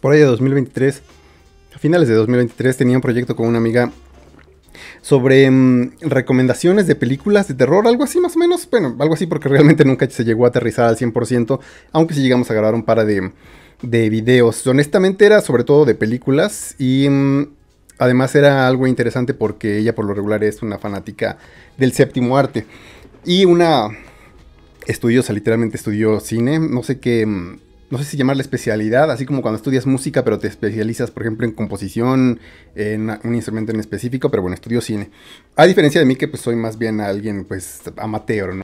por ahí de 2023, a finales de 2023, tenía un proyecto con una amiga sobre mm, recomendaciones de películas de terror, algo así más o menos. Bueno, algo así porque realmente nunca se llegó a aterrizar al 100%, aunque sí llegamos a grabar un par de, de videos. Honestamente era sobre todo de películas y mm, además era algo interesante porque ella por lo regular es una fanática del séptimo arte. Y una estudiosa, literalmente estudió cine, no sé qué... Mm, no sé si llamarle especialidad, así como cuando estudias música, pero te especializas, por ejemplo, en composición, en un instrumento en específico, pero bueno, estudio cine. A diferencia de mí, que pues soy más bien alguien, pues, amateur,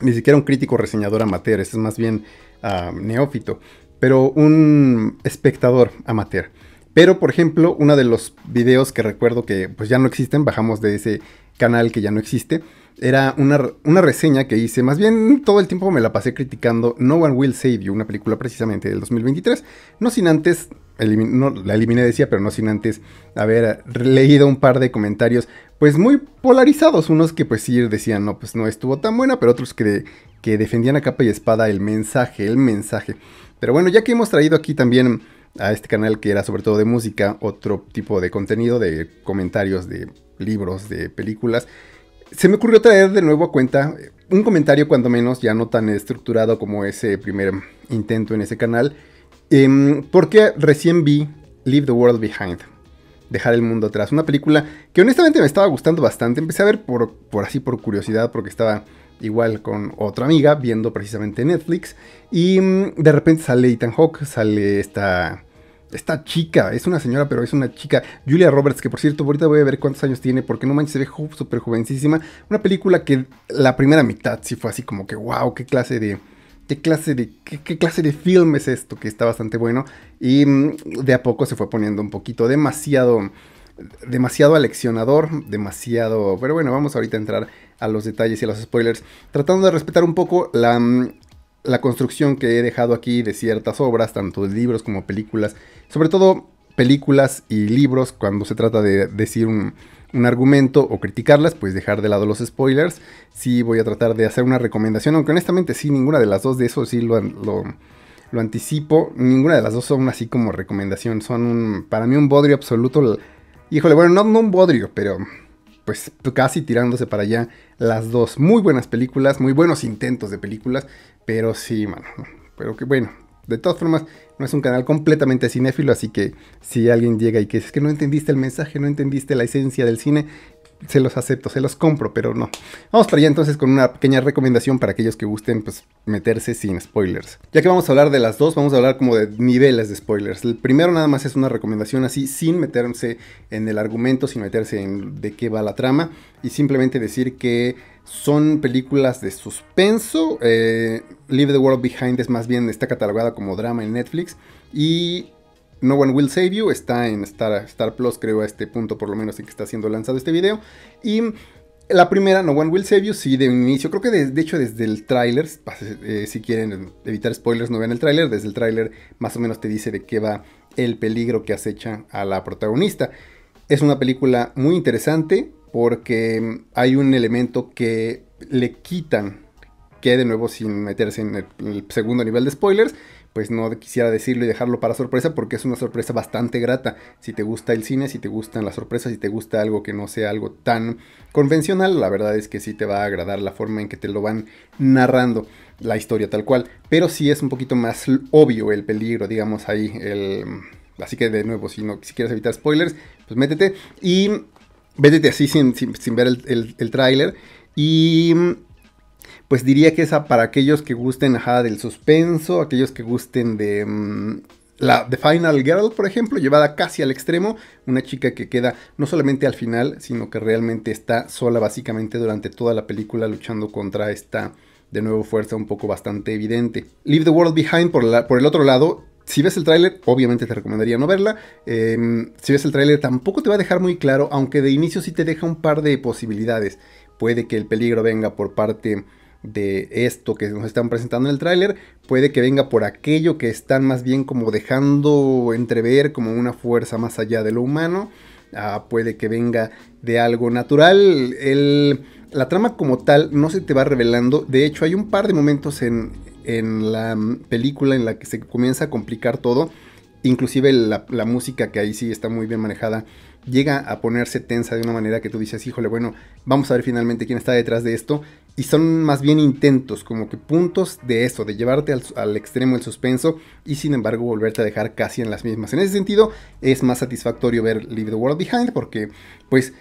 Ni siquiera un crítico reseñador amateur, es más bien ah, neófito, pero un espectador amateur. Pero, por ejemplo, uno de los videos que recuerdo que pues ya no existen, bajamos de ese canal que ya no existe, era una, una, reseña que hice, más bien todo el tiempo me la pasé criticando No One Will Save You, una película precisamente del 2023, no sin antes, no, la eliminé decía, pero no sin antes haber eh, leído un par de comentarios, pues muy polarizados, unos que pues sí decían, no, pues no estuvo tan buena, pero otros que, que defendían a capa y espada el mensaje, el mensaje. Pero bueno, ya que hemos traído aquí también a este canal que era sobre todo de música, otro tipo de contenido, de comentarios, de libros, de películas, se me ocurrió traer de nuevo a cuenta eh, un comentario cuando menos ya no tan estructurado como ese primer intento en ese canal, em, porque recién vi Leave the World Behind, Dejar el Mundo Atrás, una película que honestamente me estaba gustando bastante, empecé a ver por, por así, por curiosidad, porque estaba igual con otra amiga viendo precisamente Netflix, y mm, de repente sale Ethan Hawke, sale esta esta chica, es una señora, pero es una chica, Julia Roberts, que por cierto, ahorita voy a ver cuántos años tiene, porque no manches, se ve súper jovencísima. Una película que la primera mitad sí fue así como que, wow, qué clase de, qué clase de, qué, qué clase de film es esto, que está bastante bueno. Y mm, de a poco se fue poniendo un poquito demasiado, demasiado aleccionador, demasiado, pero bueno, vamos ahorita a entrar a los detalles y a los spoilers, tratando de respetar un poco la mm, la construcción que he dejado aquí de ciertas obras, tanto de libros como películas, sobre todo películas y libros cuando se trata de decir un, argumento o criticarlas, pues dejar de lado los spoilers. Sí voy a tratar de hacer una recomendación, aunque honestamente sí, ninguna de las dos de eso sí lo, anticipo. Ninguna de las dos son así como recomendación, son un, para mí un bodrio absoluto. Híjole, bueno, no, no un bodrio, pero pues casi tirándose para allá las dos. Muy buenas películas, muy buenos intentos de películas. Pero sí, mano. Pero que bueno, de todas formas, no es un canal completamente cinéfilo, así que si alguien llega y que es que no entendiste el mensaje, no entendiste la esencia del cine, se los acepto, se los compro, pero no. Vamos para allá entonces con una pequeña recomendación para aquellos que gusten pues, meterse sin spoilers. Ya que vamos a hablar de las dos, vamos a hablar como de niveles de spoilers. El primero nada más es una recomendación así, sin meterse en el argumento, sin meterse en de qué va la trama, y simplemente decir que son películas de suspenso. Eh, Leave the World Behind es más bien, está catalogada como drama en Netflix, y no One Will Save You está en Star, Star Plus, creo, a este punto, por lo menos, en que está siendo lanzado este video. Y la primera, No One Will Save You, sí, de inicio. Creo que de, hecho desde el tráiler, eh, si quieren evitar spoilers, no vean el tráiler. Desde el tráiler más o menos te dice de qué va el peligro que acecha a la protagonista. Es una película muy interesante porque hay un elemento que le quitan, que de nuevo sin meterse en el segundo nivel de spoilers, pues no quisiera decirlo y dejarlo para sorpresa porque es una sorpresa bastante grata. Si te gusta el cine, si te gustan las sorpresas, si te gusta algo que no sea algo tan convencional, la verdad es que sí te va a agradar la forma en que te lo van narrando la historia tal cual. Pero sí es un poquito más obvio el peligro, digamos ahí, el... Así que de nuevo, si, no, quieres evitar spoilers, pues métete y métete así sin, ver el, el, el tráiler. Y pues diría que esa para aquellos que gusten ajá, del suspenso, aquellos que gusten de... Mm, la The Final Girl, por ejemplo, llevada casi al extremo, una chica que queda no solamente al final, sino que realmente está sola básicamente durante toda la película luchando contra esta, de nuevo, fuerza un poco bastante evidente. Leave the World Behind, por, por el otro lado, si ves el tráiler, obviamente te recomendaría no verla. Em, si ves el tráiler tampoco te va a dejar muy claro, aunque de inicio sí te deja un par de posibilidades. Puede que el peligro venga por parte de esto que nos están presentando en el tráiler, puede que venga por aquello que están más bien como dejando entrever como una fuerza más allá de lo humano, ah, puede que venga de algo natural, la trama como tal no se te va revelando, de hecho hay un par de momentos en, la película en la que se comienza a complicar todo, inclusive la, la música que ahí sí está muy bien manejada, llega a ponerse tensa de una manera que tú dices, híjole, bueno, vamos a ver finalmente quién está detrás de esto y son más bien intentos, como que puntos de eso, de llevarte al, extremo el suspenso y sin embargo volverte a dejar casi en las mismas. En ese sentido, es más satisfactorio ver Leave the World Behind porque pues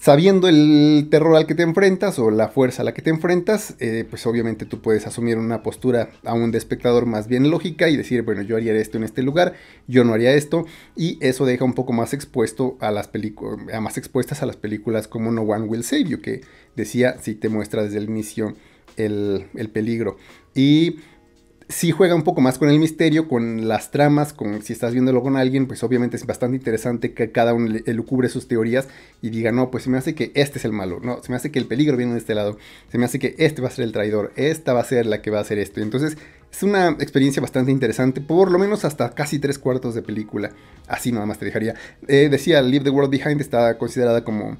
sabiendo el terror al que te enfrentas o la fuerza a la que te enfrentas, eh, pues obviamente tú puedes asumir una postura aún de espectador más bien lógica y decir, bueno, yo haría esto en este lugar, yo no haría esto, y eso deja un poco más expuesto a las películas, más expuestas a las películas como No One Will Save You, que decía, si te muestra desde el inicio el, el peligro. Y si juega un poco más con el misterio, con las tramas, con si estás viéndolo con alguien, pues obviamente es bastante interesante que cada uno elucubre sus teorías y diga, no, pues se me hace que este es el malo, no, se me hace que el peligro viene de este lado, se me hace que este va a ser el traidor, esta va a ser la que va a hacer esto. Entonces es una experiencia bastante interesante, por lo menos hasta casi tres cuartos de película, así nada más te dejaría. Eh, decía, Leave the World Behind está considerada como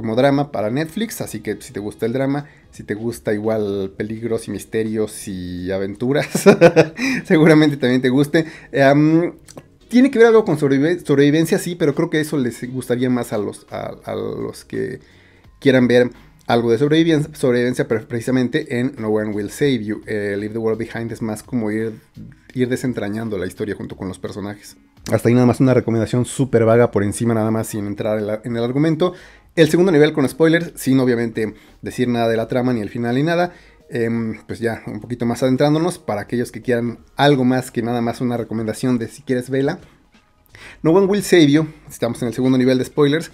como drama para Netflix, así que si te gusta el drama, si te gusta igual peligros y misterios y aventuras, seguramente también te guste. Em, tiene que ver algo con sobrevivencia, sí, pero creo que eso les gustaría más a los, a, los que quieran ver algo de sobrevivencia, pero precisamente en No One Will Save You. Eh, Leave the World Behind es más como ir, ir desentrañando la historia junto con los personajes. Hasta ahí nada más una recomendación súper vaga por encima, nada más sin entrar en el argumento. El segundo nivel con spoilers, sin obviamente decir nada de la trama, ni el final, ni nada. Em, pues ya, un poquito más adentrándonos, para aquellos que quieran algo más que nada más una recomendación de si quieres vela. No One Will Save You, estamos en el segundo nivel de spoilers.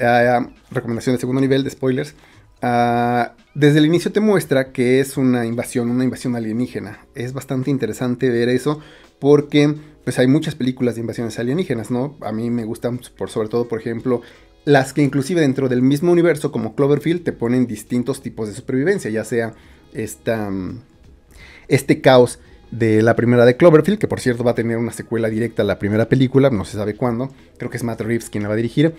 Ah, ah, recomendación de segundo nivel de spoilers. Ah, desde el inicio te muestra que es una invasión, una invasión alienígena. Es bastante interesante ver eso porque pues hay muchas películas de invasiones alienígenas, ¿no? A mí me gustan por sobre todo, por ejemplo, las que inclusive dentro del mismo universo como Cloverfield te ponen distintos tipos de supervivencia, ya sea mm, este caos de la primera de Cloverfield, que por cierto va a tener una secuela directa a la primera película, no se sabe cuándo, creo que es Matt Reeves quien la va a dirigir,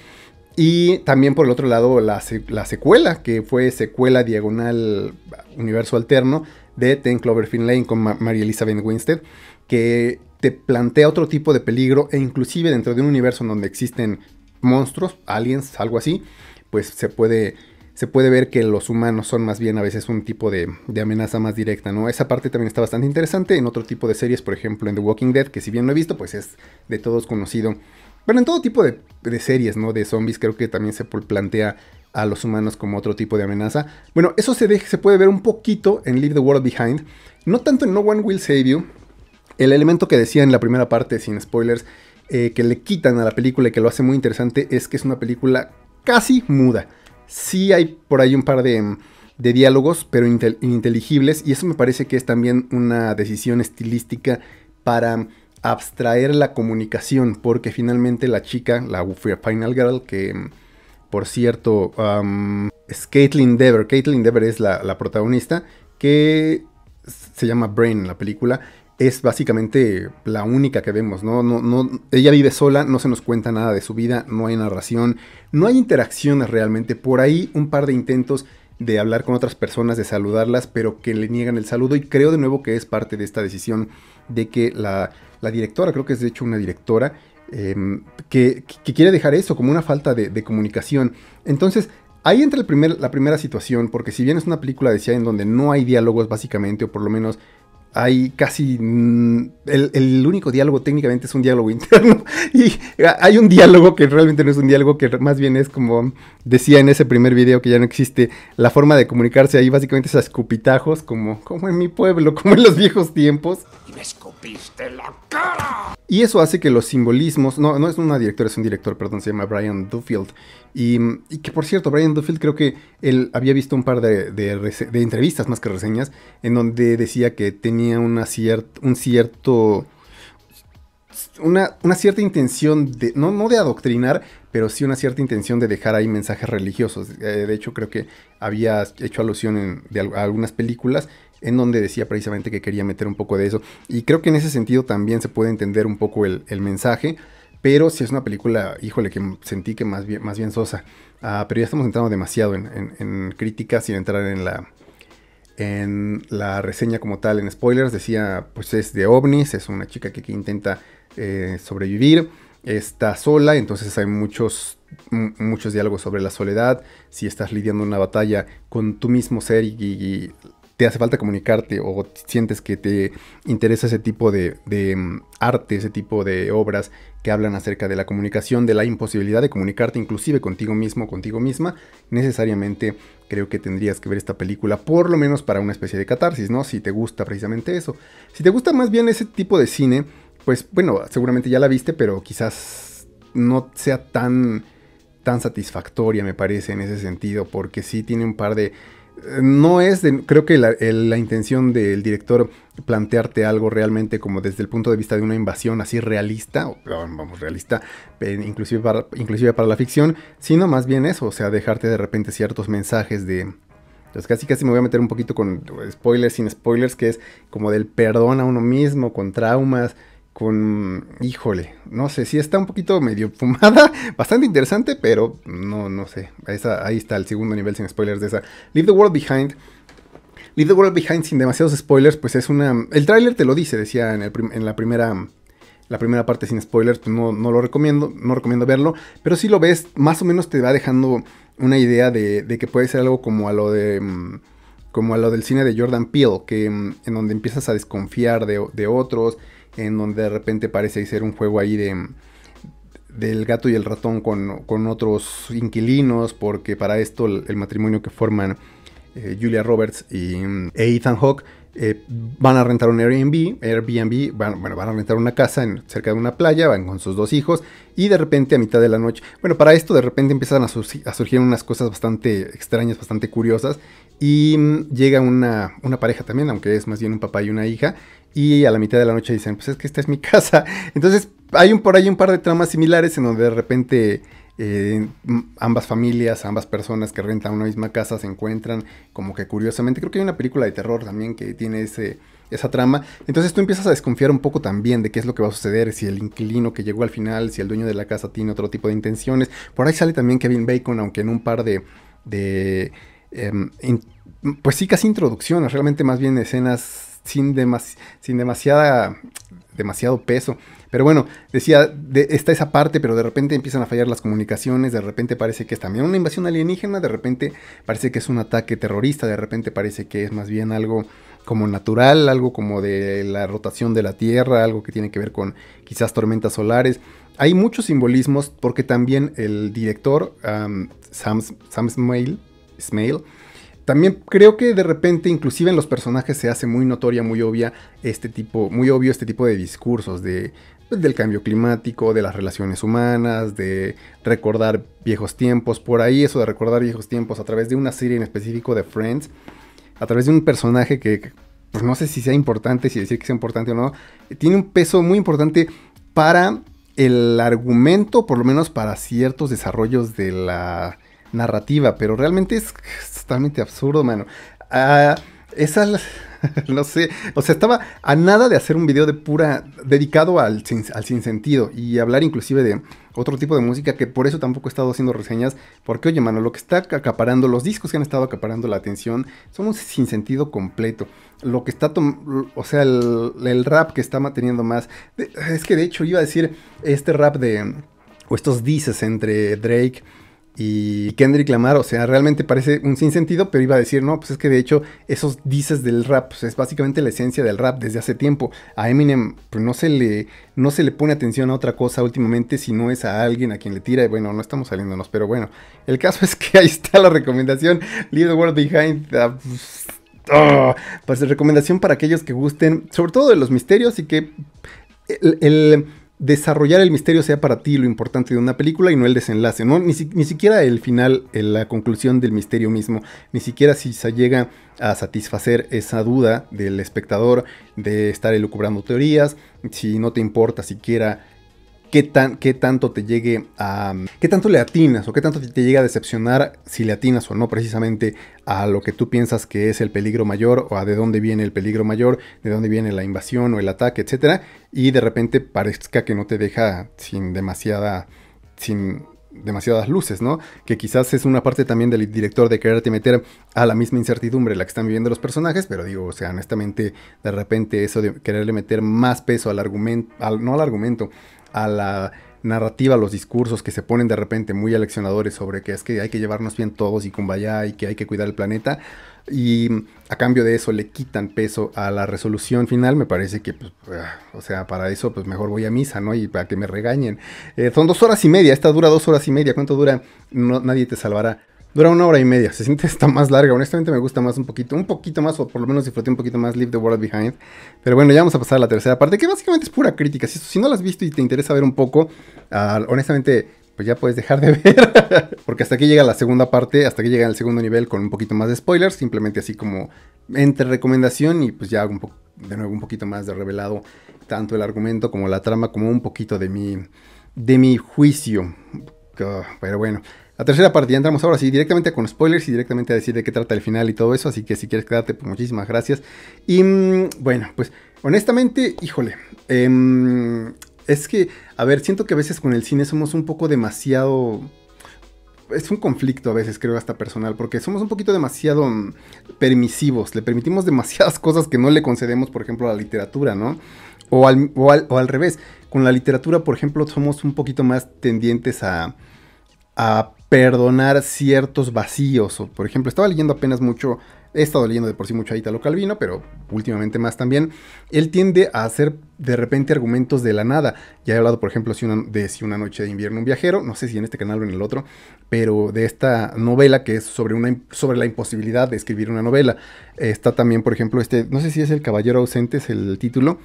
y también por el otro lado la, secuela, que fue secuela diagonal universo alterno de Ten Cloverfield Lane con Mary Elizabeth Winstead, que te plantea otro tipo de peligro e inclusive dentro de un universo en donde existen monstruos, aliens, algo así, pues se puede, se puede ver que los humanos son más bien a veces un tipo de, amenaza más directa, ¿no? Esa parte también está bastante interesante en otro tipo de series, por ejemplo en The Walking Dead, que si bien no he visto, pues es de todos conocido. Pero en todo tipo de, series, ¿no? De zombies creo que también se plantea a los humanos como otro tipo de amenaza. Bueno, eso se, se puede ver un poquito en Leave the World Behind. No tanto en No One Will Save You. El elemento que decía en la primera parte, sin spoilers, eh, que le quitan a la película y que lo hace muy interesante es que es una película casi muda. Sí hay por ahí un par de, mm, diálogos, pero ininteligibles, y eso me parece que es también una decisión estilística para mm, abstraer la comunicación, porque finalmente la chica, la Final Girl, que mm, por cierto es Caitlin Dever, Caitlin Dever es la protagonista, que se llama Brain en la película, es básicamente la única que vemos, ¿no? No, no, ella vive sola, no se nos cuenta nada de su vida, no hay narración, no hay interacciones realmente. Por ahí un par de intentos de hablar con otras personas, de saludarlas, pero que le niegan el saludo. Y creo de nuevo que es parte de esta decisión de que la, directora, creo que es de hecho una directora, em, que, quiere dejar eso como una falta de, comunicación. Entonces, Ahí entra el primer, la primera situación, porque si bien es una película, de CIA en donde no hay diálogos básicamente, o por lo menos hay casi... Mm, el, único diálogo técnicamente es un diálogo interno. Y ah, hay un diálogo que realmente no es un diálogo, que más bien es como decía en ese primer video que ya no existe, la forma de comunicarse ahí básicamente es a escupitajos, como, como en mi pueblo, como en los viejos tiempos me la cara. Y eso hace que los simbolismos, no, no es una directora, es un director, perdón, se llama Brian Dufield Y, que por cierto, Brian Dufield creo que él había visto un par de, entrevistas más que reseñas en donde decía que tenía una un cierto... Una, una, cierta intención de, no, no de adoctrinar, pero sí una cierta intención de dejar ahí mensajes religiosos. Eh, de hecho, creo que había hecho alusión en, de, a algunas películas en donde decía precisamente que quería meter un poco de eso. Y creo que en ese sentido también se puede entender un poco el, mensaje. Pero si es una película, híjole, que sentí que más bien, más bien sosa. Ah, pero ya estamos entrando demasiado en, críticas sin entrar en la, en la reseña como tal, en spoilers, decía, pues es de ovnis, es una chica que, intenta eh, sobrevivir, está sola, entonces hay muchos, muchos diálogos sobre la soledad, si estás lidiando una batalla con tu mismo ser y, te hace falta comunicarte o sientes que te interesa ese tipo de, mm, arte, ese tipo de obras que hablan acerca de la comunicación, de la imposibilidad de comunicarte inclusive contigo mismo, contigo misma, necesariamente creo que tendrías que ver esta película, por lo menos para una especie de catarsis, ¿no? Si te gusta precisamente eso. Si te gusta más bien ese tipo de cine, pues bueno, seguramente ya la viste, pero quizás no sea tan tan satisfactoria me parece en ese sentido porque sí tiene un par de no es, creo que la, intención del director plantearte algo realmente como desde el punto de vista de una invasión así realista, o, vamos, realista, eh, inclusive para, inclusive para la ficción, sino más bien eso, o sea, dejarte de repente ciertos mensajes de... Entonces pues casi casi me voy a meter un poquito con spoilers sin spoilers, que es como del perdón a uno mismo, con traumas, con, híjole, no sé, si está un poquito medio fumada, bastante interesante, pero no, no sé. ahí está el segundo nivel sin spoilers de esa. Leave the World Behind. Leave the World Behind sin demasiados spoilers, pues es una... El tráiler te lo dice, decía en, la primera... La primera parte sin spoilers, pues no, lo recomiendo, no recomiendo verlo, pero si lo ves, más o menos te va dejando una idea de, de que puede ser algo como a lo de mm, como a lo del cine de Jordan Peele, que mm, en donde empiezas a desconfiar de, de otros, en donde de repente parece ser un juego ahí de del gato y el ratón con, otros inquilinos, porque para esto el, matrimonio que forman eh, Julia Roberts y mm, Ethan Hawke eh, van a rentar un Airbnb, Airbnb van, bueno, van a rentar una casa cerca de una playa, van con sus dos hijos y de repente a mitad de la noche, bueno, para esto de repente empiezan a surgir unas cosas bastante extrañas, bastante curiosas y mm, llega una, una pareja también, aunque es más bien un papá y una hija, y a la mitad de la noche dicen, pues es que esta es mi casa. Entonces hay un, por ahí un par de tramas similares en donde de repente eh, ambas familias, ambas personas que rentan una misma casa se encuentran como que curiosamente. Creo que hay una película de terror también que tiene ese, esa trama. Entonces tú empiezas a desconfiar un poco también de qué es lo que va a suceder, si el inquilino que llegó al final, si el dueño de la casa tiene otro tipo de intenciones. Por ahí sale también Kevin Bacon, aunque en un par de Em, pues sí, casi introducciones, realmente más bien escenas sin, sin demasiada, demasiado peso. Pero bueno, decía, está esa parte, pero de repente empiezan a fallar las comunicaciones, de repente parece que es también una invasión alienígena, de repente parece que es un ataque terrorista, de repente parece que es más bien algo como natural, algo como de la rotación de la Tierra, algo que tiene que ver con quizás tormentas solares. Hay muchos simbolismos porque también el director Sam, Sam también creo que de repente, inclusive en los personajes, se hace muy notoria, muy obvia este tipo, muy obvio este tipo de discursos de, pues, del cambio climático, de las relaciones humanas, de recordar viejos tiempos. Por ahí eso de recordar viejos tiempos a través de una serie en específico de Friends, a través de un personaje que, pues no sé si sea importante, si decir que sea importante o no, tiene un peso muy importante para el argumento, por lo menos para ciertos desarrollos de la narrativa, pero realmente es, totalmente absurdo, mano. Ah, Esas, no sé, o sea, estaba a nada de hacer un video de pura, dedicado al, al sinsentido y hablar inclusive de otro tipo de música que por eso tampoco he estado haciendo reseñas, porque oye, mano, lo que está acaparando, los discos que han estado acaparando la atención son un sinsentido completo. Lo que está, o sea, el, rap que está manteniendo más, es que de hecho iba a decir este rap de, o estos dices entre Drake, y Kendrick Lamar, o sea, realmente parece un sinsentido, pero iba a decir, no, pues es que de hecho esos dices del rap, pues es básicamente la esencia del rap desde hace tiempo. A Eminem pues no se le no se le pone atención a otra cosa últimamente si no es a alguien a quien le tira, y bueno, no estamos saliéndonos, pero bueno, el caso es que ahí está la recomendación, Leave the World Behind. Ah, pues, ah, pues recomendación para aquellos que gusten, sobre todo de los misterios y que el desarrollar el misterio sea para ti lo importante de una película y no el desenlace, Ni, siquiera el final, la conclusión del misterio mismo, ni siquiera si se llega a satisfacer esa duda del espectador de estar elucubrando teorías, si no te importa siquiera qué, tan, qué tanto te llegue a... qué tanto le atinas o qué tanto te llega a decepcionar si le atinas o no precisamente a lo que tú piensas que es el peligro mayor o a de dónde viene el peligro mayor, de dónde viene la invasión o el ataque, etcétera Y de repente parezca que no te deja sin demasiada... sin demasiadas luces, ¿no? Que quizás es una parte también del director de quererte meter a la misma incertidumbre la que están viviendo los personajes, pero digo, o sea, honestamente, de repente eso de quererle meter más peso al argumento, al, no al argumento, a la narrativa, a los discursos que se ponen de repente muy aleccionadores sobre que es que hay que llevarnos bien todos y cumbaya y que hay que cuidar el planeta. Y a cambio de eso le quitan peso a la resolución final, me parece que, pues, ah, o sea, para eso, pues mejor voy a misa, ¿no? Y para que me regañen. Eh, son dos horas y media, esta dura dos horas y media. ¿Cuánto dura? No, nadie te salvará. Dura una hora y media. Se siente está más larga. Honestamente me gusta más un poquito. Un poquito más, o por lo menos disfruté un poquito más Leave the World Behind. Pero bueno, ya vamos a pasar a la tercera parte, que básicamente es pura crítica. Si, si no la has visto y te interesa ver un poco, ah, honestamente, pues ya puedes dejar de ver. Porque hasta aquí llega la segunda parte, hasta que llega el segundo nivel con un poquito más de spoilers. Simplemente así como entre recomendación y pues ya un poco, de nuevo un poquito más de revelado. Tanto el argumento como la trama, como un poquito de mi, de mi juicio. Ah, pero bueno. La tercera parte, ya entramos ahora sí directamente con spoilers y directamente a decir de qué trata el final y todo eso, así que si quieres quedarte, pues muchísimas gracias. Y mm, bueno, pues honestamente, híjole, em, es que, a ver, siento que a veces con el cine somos un poco demasiado es un conflicto a veces, creo, hasta personal, porque somos un poquito demasiado mm, permisivos, le permitimos demasiadas cosas que no le concedemos, por ejemplo, a la literatura, ¿no? O al, o o al revés, con la literatura, por ejemplo, somos un poquito más tendientes a perdonar ciertos vacíos. O, por ejemplo, estaba leyendo apenas mucho, he estado leyendo de por sí mucho a Italo Calvino, pero últimamente más también. Él tiende a hacer de repente argumentos de la nada. Ya he hablado, por ejemplo, de Si una noche de invierno un viajero, no sé si en este canal o en el otro, pero de esta novela que es sobre, una, sobre la imposibilidad de escribir una novela. Está también, por ejemplo, este, no sé si es El Caballero Ausente, es el título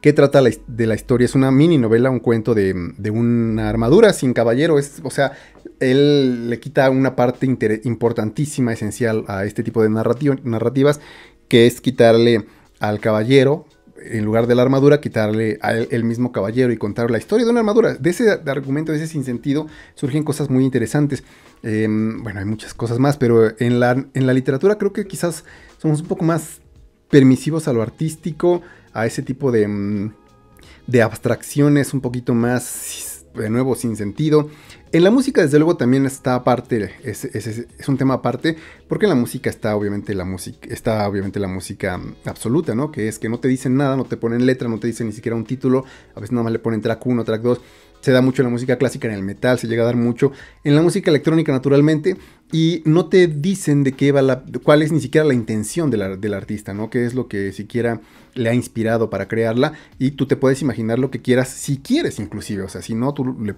¿Qué trata de la historia. Es una mini novela, un cuento de, una armadura sin caballero. o sea, él le quita una parte importantísima, esencial a este tipo de narrativas, que es quitarle al caballero, en lugar de la armadura, quitarle al el mismo caballero y contar la historia de una armadura. De ese argumento, de ese sinsentido, surgen cosas muy interesantes. Em, bueno, hay muchas cosas más, pero en la, en la literatura creo que quizás somos un poco más permisivos a lo artístico, a ese tipo mm, de, abstracciones un poquito más, de nuevo, sin sentido. En la música, desde luego, también está aparte, es, un tema aparte, porque en la música está obviamente la música, está obviamente la música mm, absoluta, ¿no? Que es que no te dicen nada, no te ponen letra, no te dicen ni siquiera un título, a veces nada más le ponen track 1, track 2, se da mucho en la música clásica, en el metal, se llega a dar mucho en la música electrónica naturalmente y no te dicen de qué va la, cuál es ni siquiera la intención del artista, ¿no? Qué es lo que siquiera le ha inspirado para crearla y tú te puedes imaginar lo que quieras si quieres inclusive, o sea, si no, tú le,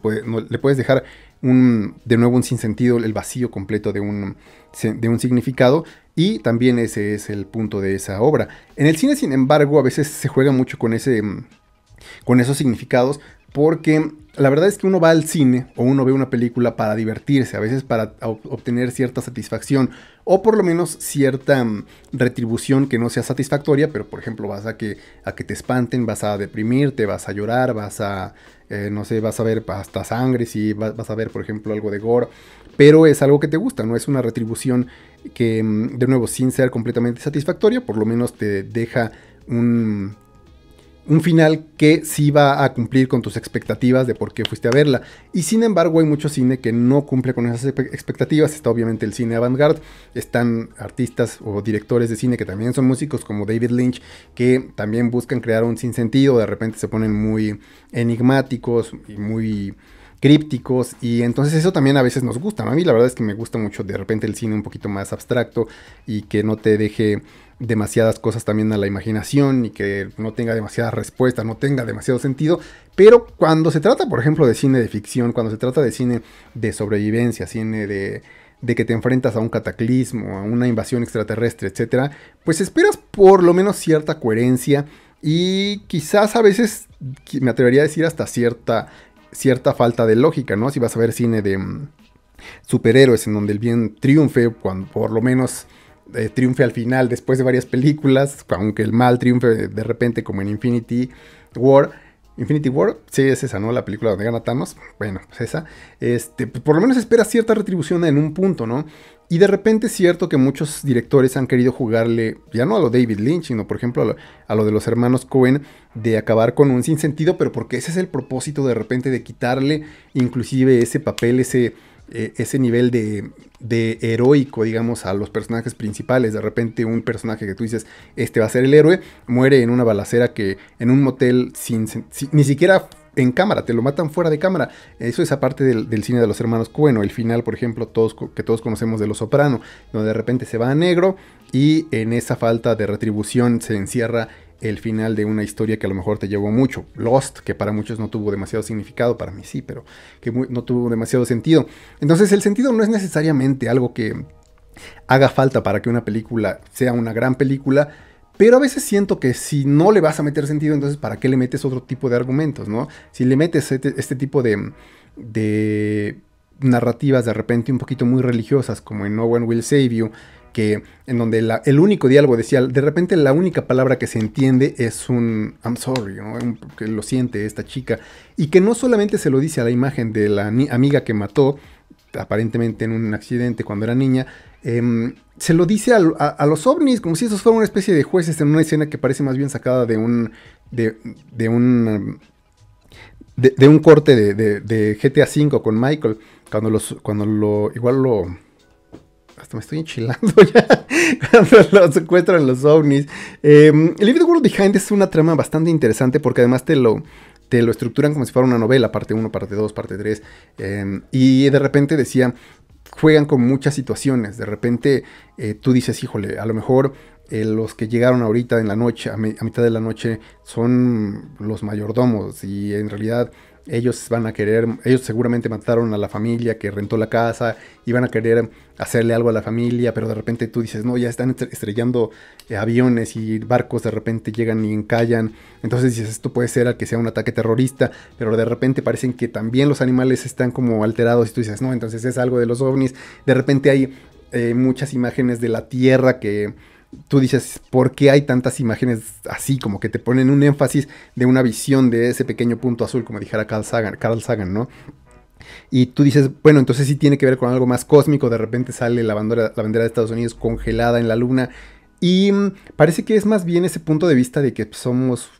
le puedes dejar un, de nuevo un sinsentido, el vacío completo de un, de un significado y también ese es el punto de esa obra. En el cine, sin embargo, a veces se juega mucho con ese... Con esos significados, porque la verdad es que uno va al cine o uno ve una película para divertirse, a veces para obtener cierta satisfacción o por lo menos cierta mm, retribución que no sea satisfactoria, pero por ejemplo vas a que, a que te espanten, vas a deprimirte, vas a llorar, vas a, eh, no sé, vas a ver hasta sangre, si vas, vas, a ver por ejemplo algo de gore, pero es algo que te gusta, no es una retribución que mm, de nuevo sin ser completamente satisfactoria, por lo menos te deja un un final que sí va a cumplir con tus expectativas de por qué fuiste a verla. Y sin embargo, hay mucho cine que no cumple con esas expectativas. Está obviamente el cine avant-garde, están artistas o directores de cine que también son músicos, como David Lynch, que también buscan crear un sinsentido, de repente se ponen muy enigmáticos y muy crípticos y entonces eso también a veces nos gusta. A mí la verdad es que me gusta mucho de repente el cine un poquito más abstracto y que no te deje demasiadas cosas también a la imaginación y que no tenga demasiadas respuestas, no tenga demasiado sentido. Pero cuando se trata, por ejemplo, de cine de ficción, cuando se trata de cine de sobrevivencia, cine de, de que te enfrentas a un cataclismo, a una invasión extraterrestre, etcétera, pues esperas por lo menos cierta coherencia y quizás a veces me atrevería a decir hasta cierta cierta falta de lógica, ¿no? Si vas a ver cine de mm, superhéroes en donde el bien triunfe, cuando por lo menos eh, triunfe al final después de varias películas, aunque el mal triunfe de repente como en Infinity War. Infinity War, sí, es esa, ¿no? La película donde gana Thanos. Bueno, pues esa. Este, pues por lo menos espera cierta retribución en un punto, ¿no? Y de repente es cierto que muchos directores han querido jugarle, ya no a lo David Lynch, sino por ejemplo a lo, de los hermanos Cohen, de acabar con un sinsentido, pero porque ese es el propósito de repente de quitarle inclusive ese papel, ese, eh, ese nivel de, de, heroico, digamos, a los personajes principales. De repente un personaje que tú dices, este va a ser el héroe, muere en una balacera que en un motel sin, sin, ni siquiera en cámara, te lo matan fuera de cámara. Eso es aparte del, cine de los hermanos Cueno. el final, por ejemplo, todos, que todos conocemos de Los Soprano, donde de repente se va a negro y en esa falta de retribución se encierra el final de una historia que a lo mejor te llevó mucho. Lost, que para muchos no tuvo demasiado significado, para mí sí, pero que no tuvo demasiado sentido. Entonces el sentido no es necesariamente algo que haga falta para que una película sea una gran película, pero a veces siento que si no le vas a meter sentido, entonces ¿para qué le metes otro tipo de argumentos, no? Si le metes este, este tipo de, narrativas de repente un poquito muy religiosas, como en No One Will Save You, que en donde el único diálogo decía, de repente la única palabra que se entiende es un I'm sorry, ¿no? que lo siente esta chica, y que no solamente se lo dice a la imagen de la amiga que mató, aparentemente en un accidente cuando era niña, em, se lo dice a, los ovnis, como si esos fueran una especie de jueces en una escena que parece más bien sacada de un. de, un. De, un corte de, GTA V con Michael. Cuando los. Cuando lo. Igual lo. Hasta me estoy enchilando ya. cuando lo secuestran los ovnis. Em, el libro de World Behind es una trama bastante interesante porque además te lo te lo estructuran como si fuera una novela, parte 1, parte 2, parte 3. Em, y de repente decía, juegan con muchas situaciones. De repente eh, tú dices, híjole, a lo mejor eh, los que llegaron ahorita en la noche, a, mitad de la noche, son los mayordomos y en realidad ellos van a querer, ellos seguramente mataron a la familia que rentó la casa y van a querer hacerle algo a la familia, pero de repente tú dices, no, ya están estrellando eh, aviones y barcos de repente llegan y encallan, entonces dices, esto puede ser al que sea un ataque terrorista, pero de repente parecen que también los animales están como alterados y tú dices, no, entonces es algo de los ovnis, de repente hay eh, muchas imágenes de la Tierra que tú dices, ¿por qué hay tantas imágenes así? Como que te ponen un énfasis de una visión de ese pequeño punto azul, como dijera Carl Sagan, Carl ¿no? Y tú dices, bueno, entonces sí tiene que ver con algo más cósmico, de repente sale la bandera, la bandera de Estados Unidos congelada en la luna. Y mm, parece que es más bien ese punto de vista de que somos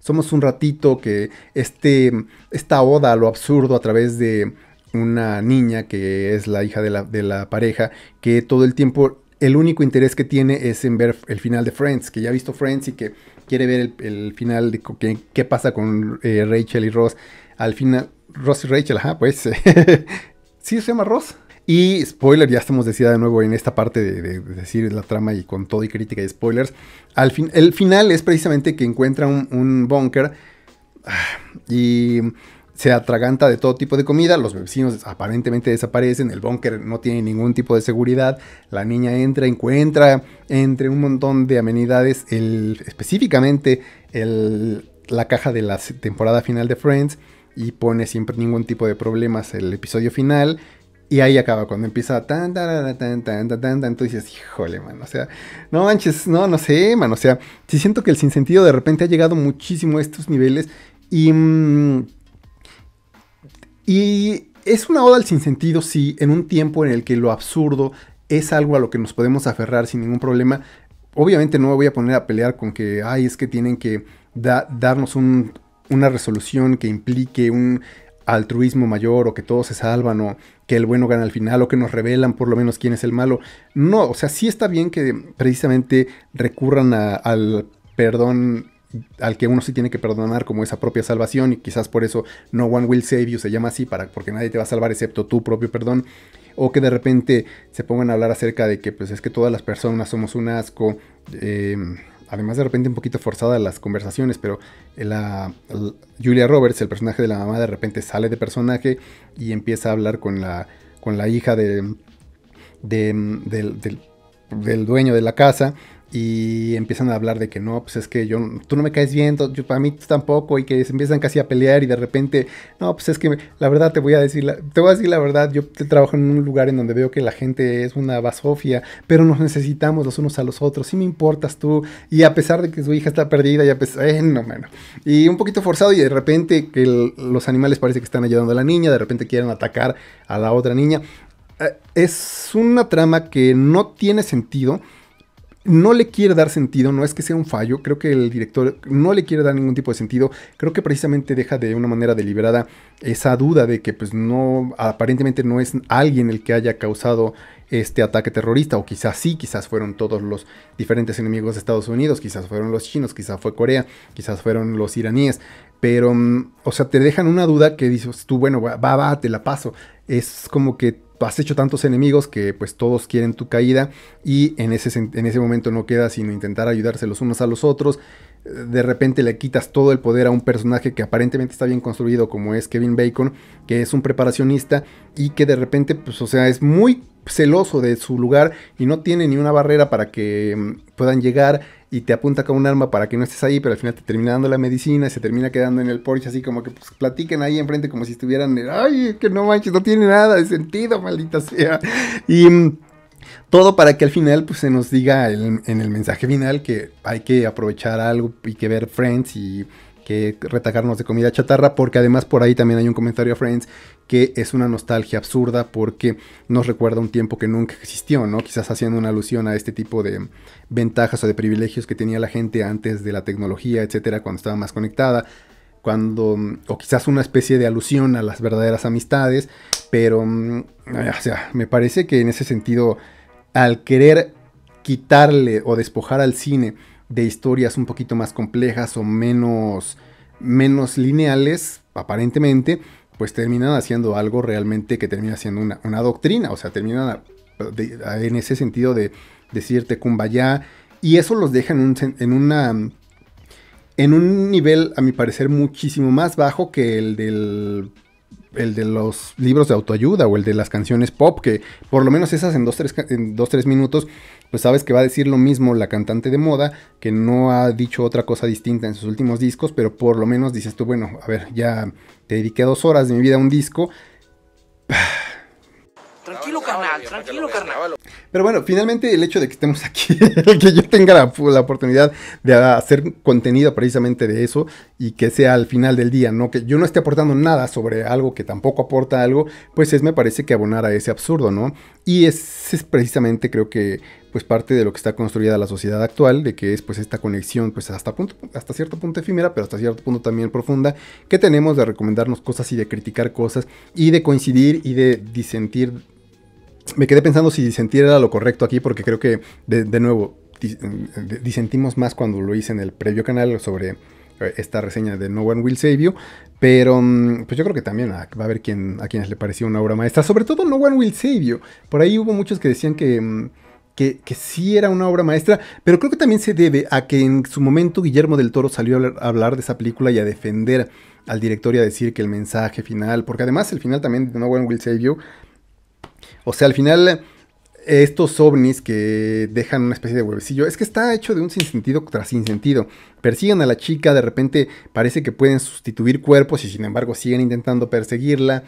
somos un ratito que este, esta oda a lo absurdo a través de una niña que es la hija de la, de la pareja, que todo el tiempo el único interés que tiene es en ver el final de Friends, que ya ha visto Friends y que quiere ver el, final de qué, pasa con eh, Rachel y Ross. Al final, Ross y Rachel, ajá, pues. sí, se llama Ross. Y spoiler, ya estamos decía de nuevo en esta parte de, decir la trama y con todo y crítica y spoilers. Al fin, el final es precisamente que encuentra un, un ah, y se atraganta de todo tipo de comida, los vecinos aparentemente desaparecen, el búnker no tiene ningún tipo de seguridad, la niña entra, encuentra entre un montón de amenidades, el, específicamente el, la caja de la temporada final de Friends y pone siempre ningún tipo de problemas el episodio final. Y ahí acaba, cuando empieza tan, tan, tan, tan, tan, tan, tan, tú dices, híjole, man, o sea, no manches, no, no sé, man, o sea, si siento que el sinsentido de repente ha llegado muchísimo a estos niveles y... Mm, y es una oda al sinsentido, si en un tiempo en el que lo absurdo es algo a lo que nos podemos aferrar sin ningún problema. Obviamente no me voy a poner a pelear con que, ay, es que tienen que darnos una resolución que implique un altruismo mayor o que todos se salvan o que el bueno gana al final o que nos revelan por lo menos quién es el malo. No, o sea, sí está bien que precisamente recurran al perdón al que uno sí tiene que perdonar como esa propia salvación y quizás por eso no one will save you se llama así para porque nadie te va a salvar excepto tu propio perdón o que de repente se pongan a hablar acerca de que pues es que todas las personas somos un asco eh, además de repente un poquito forzada las conversaciones, pero la, Julia Roberts, el personaje de la mamá, de repente sale de personaje y empieza a hablar con la, con la hija de, del, del dueño de la casa y empiezan a hablar de que no, pues es que yo, tú no me caes bien, yo, para mí tampoco, y que se empiezan casi a pelear y de repente, no, pues es que la verdad te voy a decir, la, te voy a decir la verdad, yo trabajo en un lugar en donde veo que la gente es una basofia, pero nos necesitamos los unos a los otros, si me importas tú, y a pesar de que su hija está perdida, ya pues, eh, no, bueno, y un poquito forzado y de repente que los animales parece que están ayudando a la niña, de repente quieren atacar a la otra niña. Eh, es una trama que no tiene sentido no le quiere dar sentido, no es que sea un fallo, creo que el director no le quiere dar ningún tipo de sentido, creo que precisamente deja de una manera deliberada esa duda de que pues no, aparentemente no es alguien el que haya causado este ataque terrorista, o quizás sí, quizás fueron todos los diferentes enemigos de Estados Unidos, quizás fueron los chinos, quizás fue Corea, quizás fueron los iraníes, pero, mm, o sea, te dejan una duda que dices tú, bueno, va, va, te la paso, es como que has hecho tantos enemigos que pues todos quieren tu caída y en ese, en ese momento no queda sino intentar ayudarse los unos a los otros. De repente le quitas todo el poder a un personaje que aparentemente está bien construido como es Kevin Bacon, que es un preparacionista y que de repente pues o sea es muy celoso de su lugar y no tiene ni una barrera para que mm, puedan llegar y te apunta con un arma para que no estés ahí, pero al final te termina dando la medicina y se termina quedando en el porche así como que pues, platiquen ahí enfrente como si estuvieran, ay, que no manches, no tiene nada de sentido, maldita sea. Y mm, todo para que al final pues se nos diga en el mensaje final que hay que aprovechar algo y que ver Friends y que retacarnos de comida chatarra, porque además por ahí también hay un comentario a Friends que es una nostalgia absurda porque nos recuerda un tiempo que nunca existió, ¿no? Quizás haciendo una alusión a este tipo de ventajas o de privilegios que tenía la gente antes de la tecnología, etcétera, cuando estaba más conectada, cuando mm, o quizás una especie de alusión a las verdaderas amistades, pero mm, o sea, me parece que en ese sentido al querer quitarle o despojar al cine de historias un poquito más complejas o menos menos lineales aparentemente pues terminan haciendo algo realmente que termina siendo una, doctrina, o sea, terminan en ese sentido de decirte ya. y eso los deja en, en una en un nivel, a mi parecer, muchísimo más bajo que el del el de los libros de autoayuda o el de las canciones pop, que por lo menos esas en 2-3 dos, tres, en minutos, pues sabes que va a decir lo mismo la cantante de moda, que no ha dicho otra cosa distinta en sus últimos discos, pero por lo menos dices tú, bueno, a ver, ya te dediqué dos horas de mi vida a un disco. Tranquilo, carnal, tranquilo, carnal. Pero bueno, finalmente el hecho de que estemos aquí, que yo tenga la, oportunidad de hacer contenido precisamente de eso y que sea al final del día, no que yo no esté aportando nada sobre algo que tampoco aporta algo, pues es me parece que abonar a ese absurdo, ¿no? Y es, es precisamente creo que pues parte de lo que está construida la sociedad actual, de que es pues esta conexión pues hasta, punto, hasta cierto punto efímera, pero hasta cierto punto también profunda, que tenemos de recomendarnos cosas y de criticar cosas y de coincidir y de disentir me quedé pensando si disentir era lo correcto aquí, porque creo que, de, nuevo, disentimos más cuando lo hice en el previo canal sobre eh, esta reseña de No One Will Save You, pero mm, pues yo creo que también va a haber quien, a quienes le pareció una obra maestra, sobre todo No One Will Save You, por ahí hubo muchos que decían que, mm, que, que sí era una obra maestra, pero creo que también se debe a que en su momento Guillermo del Toro salió a hablar de esa película y a defender al director y a decir que el mensaje final, porque además el final también de No One Will Save You o sea, al final, estos ovnis que dejan una especie de huevecillo, es que está hecho de un sinsentido tras sinsentido. Persiguen a la chica, de repente parece que pueden sustituir cuerpos y sin embargo siguen intentando perseguirla.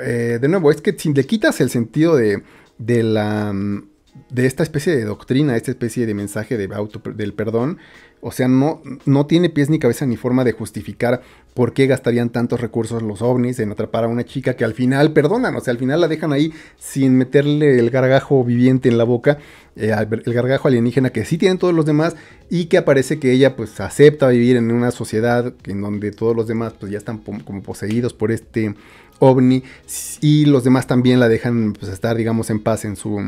Eh, de nuevo, es que si le quitas el sentido de, de la mm, de esta especie de doctrina, esta especie de mensaje de auto, del perdón, o sea, no, no tiene pies ni cabeza ni forma de justificar por qué gastarían tantos recursos los ovnis en atrapar a una chica que al final perdonan, o sea, al final la dejan ahí sin meterle el gargajo viviente en la boca, eh, el gargajo alienígena que sí tienen todos los demás y que aparece que ella pues acepta vivir en una sociedad en donde todos los demás pues ya están como poseídos por este ovni y los demás también la dejan pues estar digamos en paz en su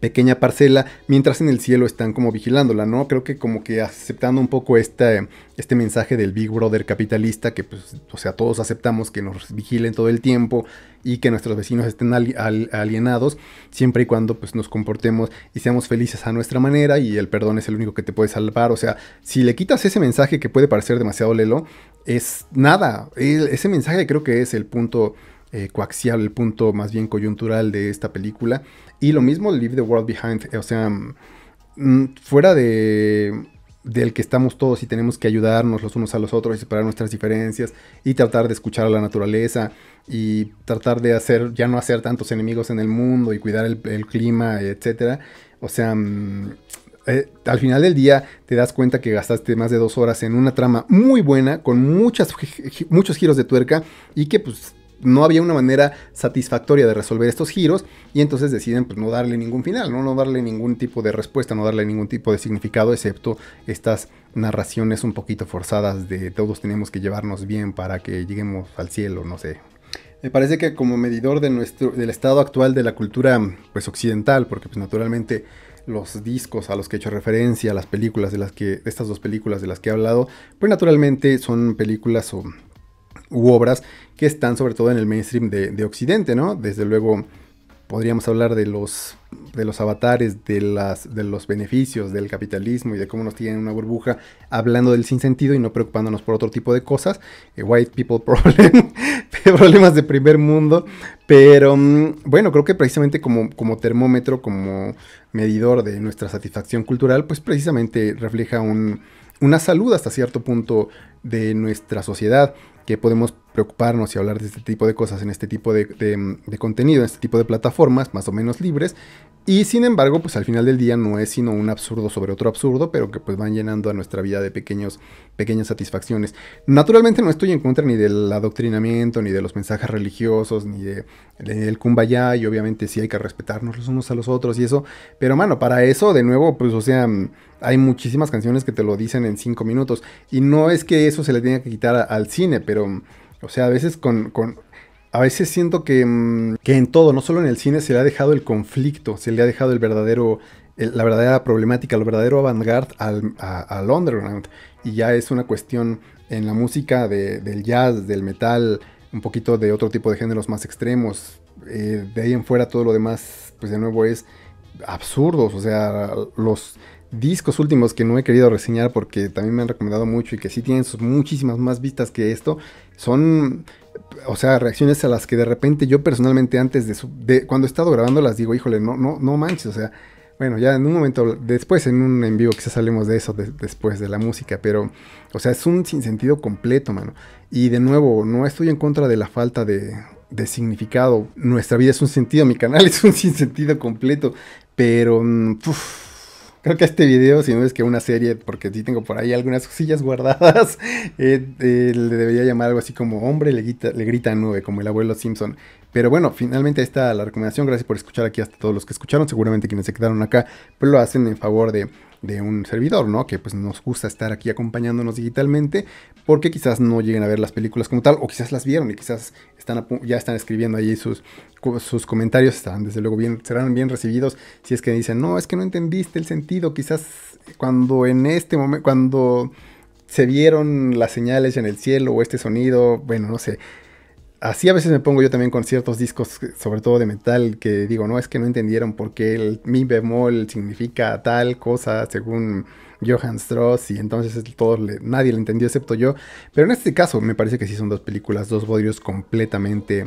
pequeña parcela, mientras en el cielo están como vigilándola, ¿no? Creo que como que aceptando un poco este, este mensaje del Big Brother capitalista, que pues, o sea, todos aceptamos que nos vigilen todo el tiempo y que nuestros vecinos estén alienados, siempre y cuando pues nos comportemos y seamos felices a nuestra manera y el perdón es el único que te puede salvar, o sea, si le quitas ese mensaje que puede parecer demasiado lelo, es nada, ese mensaje creo que es el punto... Eh, coaxial, el punto más bien coyuntural de esta película y lo mismo Leave the World Behind, eh, o sea, mm, fuera de del que estamos todos y tenemos que ayudarnos los unos a los otros y separar nuestras diferencias y tratar de escuchar a la naturaleza y tratar de hacer ya no hacer tantos enemigos en el mundo y cuidar el, clima, etcétera. O sea, mm, eh, al final del día te das cuenta que gastaste más de dos horas en una trama muy buena, con muchas, muchos giros de tuerca y que pues no había una manera satisfactoria de resolver estos giros y entonces deciden pues, no darle ningún final, ¿no? no darle ningún tipo de respuesta, no darle ningún tipo de significado, excepto estas narraciones un poquito forzadas de todos tenemos que llevarnos bien para que lleguemos al cielo, no sé. Me parece que como medidor de nuestro, del estado actual de la cultura pues, occidental, porque pues, naturalmente los discos a los que he hecho referencia, las películas de las que, estas dos películas de las que he hablado, pues naturalmente son películas o u obras que están sobre todo en el mainstream de, Occidente, ¿no? Desde luego podríamos hablar de los, de los avatares, de, las, los beneficios del capitalismo y de cómo nos tienen una burbuja hablando del sinsentido y no preocupándonos por otro tipo de cosas. Eh, white people problem, problemas de primer mundo. Pero mm, bueno, creo que precisamente como, como termómetro, como medidor de nuestra satisfacción cultural, pues precisamente refleja una salud hasta cierto punto de nuestra sociedad que podemos preocuparnos y hablar de este tipo de cosas en este tipo de, contenido, en este tipo de plataformas más o menos libres. Y sin embargo, pues al final del día no es sino un absurdo sobre otro absurdo, pero que pues van llenando a nuestra vida de pequeños, pequeñas satisfacciones. Naturalmente no estoy en contra ni del adoctrinamiento, ni de los mensajes religiosos, ni de, del kumbaya, y obviamente sí hay que respetarnos los unos a los otros y eso. Pero mano, para eso, de nuevo, pues o sea, hay muchísimas canciones que te lo dicen en cinco minutos. Y no es que eso se le tenga que quitar al cine, pero, o sea, a veces con, a veces siento mm, que, en todo, no solo en el cine, se le ha dejado el conflicto, se le ha dejado el verdadero, la verdadera problemática, el verdadero avant-garde al, underground. Y ya es una cuestión en la música del jazz, del metal, un poquito de otro tipo de géneros más extremos. Eh, de ahí en fuera todo lo demás, pues de nuevo es absurdos, o sea, los discos últimos que no he querido reseñar porque también me han recomendado mucho y que sí tienen sus muchísimas más vistas que esto, son, o sea, reacciones a las que de repente yo personalmente antes de, de cuando he estado grabando las digo, híjole, no, no, no manches, o sea, bueno, ya en un momento, después en un en vivo quizás hablemos de eso, después de la música, pero, o sea, es un sinsentido completo, mano. Y de nuevo, no estoy en contra de la falta de, de significado. Nuestra vida es un sentido, mi canal es un sinsentido completo, pero... Mm, creo que este video, si no es que una serie, porque sí tengo por ahí algunas cosillas guardadas, eh, eh, le debería llamar algo así como hombre le grita, le grita nube, como el abuelo Simpson. Pero bueno, finalmente está la recomendación. Gracias por escuchar aquí hasta todos los que escucharon. Seguramente quienes se quedaron acá, pues lo hacen en favor de de un servidor, ¿no? Que pues nos gusta estar aquí acompañándonos digitalmente, porque quizás no lleguen a ver las películas como tal, o quizás las vieron y quizás están ya están escribiendo ahí sus, sus comentarios, estarán desde luego bien, serán bien recibidos si es que dicen, no, es que no entendiste el sentido, quizás cuando en este momento, cuando se vieron las señales en el cielo o este sonido, bueno, no sé, así a veces me pongo yo también con ciertos discos, sobre todo de metal, que digo, no, es que no entendieron por qué el mi bemol significa tal cosa según Johann Strauss y entonces todo le, nadie lo entendió excepto yo. Pero en este caso me parece que sí son dos películas, dos bodrios completamente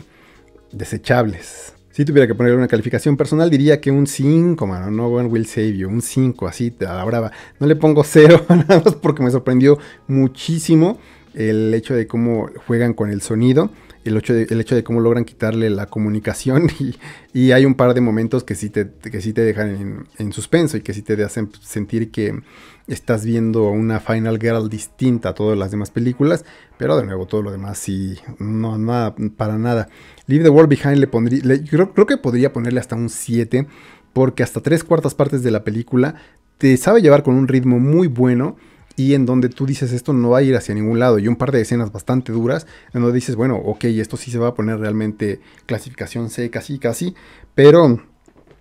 desechables. Si tuviera que ponerle una calificación personal, diría que un 5, mano. No one will save Un 5, así, a la brava. No le pongo 0, nada más porque me sorprendió muchísimo el hecho de cómo juegan con el sonido el hecho, de, cómo logran quitarle la comunicación y, hay un par de momentos que sí te, te dejan en, suspenso y que sí te hacen sentir que estás viendo una Final Girl distinta a todas las demás películas, pero de nuevo todo lo demás sí, no, nada, para nada. Leave the World Behind le pondría, creo, que podría ponerle hasta un 7, porque hasta tres cuartas partes de la película te sabe llevar con un ritmo muy bueno y en donde tú dices esto no va a ir hacia ningún lado y un par de escenas bastante duras en donde dices, bueno, ok, esto sí se va a poner realmente clasificación C casi casi, pero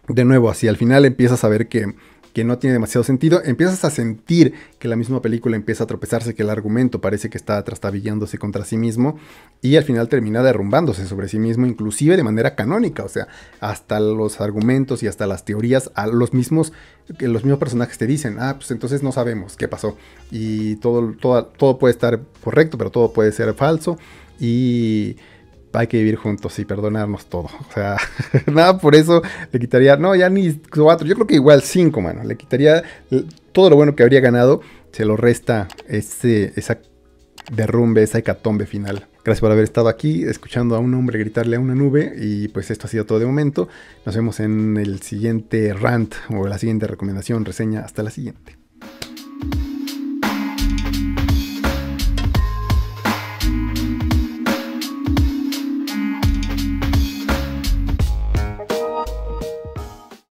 de nuevo, así al final empiezas a ver que que no tiene demasiado sentido, empiezas a sentir que la misma película empieza a tropezarse, que el argumento parece que está trastabillándose contra sí mismo y al final termina derrumbándose sobre sí mismo, inclusive de manera canónica, o sea, hasta los argumentos y hasta las teorías, a los mismos, los mismos personajes te dicen, ah, pues entonces no sabemos qué pasó y todo, todo, todo puede estar correcto, pero todo puede ser falso y hay que vivir juntos y perdonarnos todo. O sea, nada por eso le quitaría, no, ya ni cuatro, yo creo que igual cinco, mano. Le quitaría todo lo bueno que habría ganado, se lo resta ese, esa derrumbe, esa hecatombe final. Gracias por haber estado aquí, escuchando a un hombre gritarle a una nube. Y pues esto ha sido todo de momento. Nos vemos en el siguiente rant o la siguiente recomendación, reseña. Hasta la siguiente.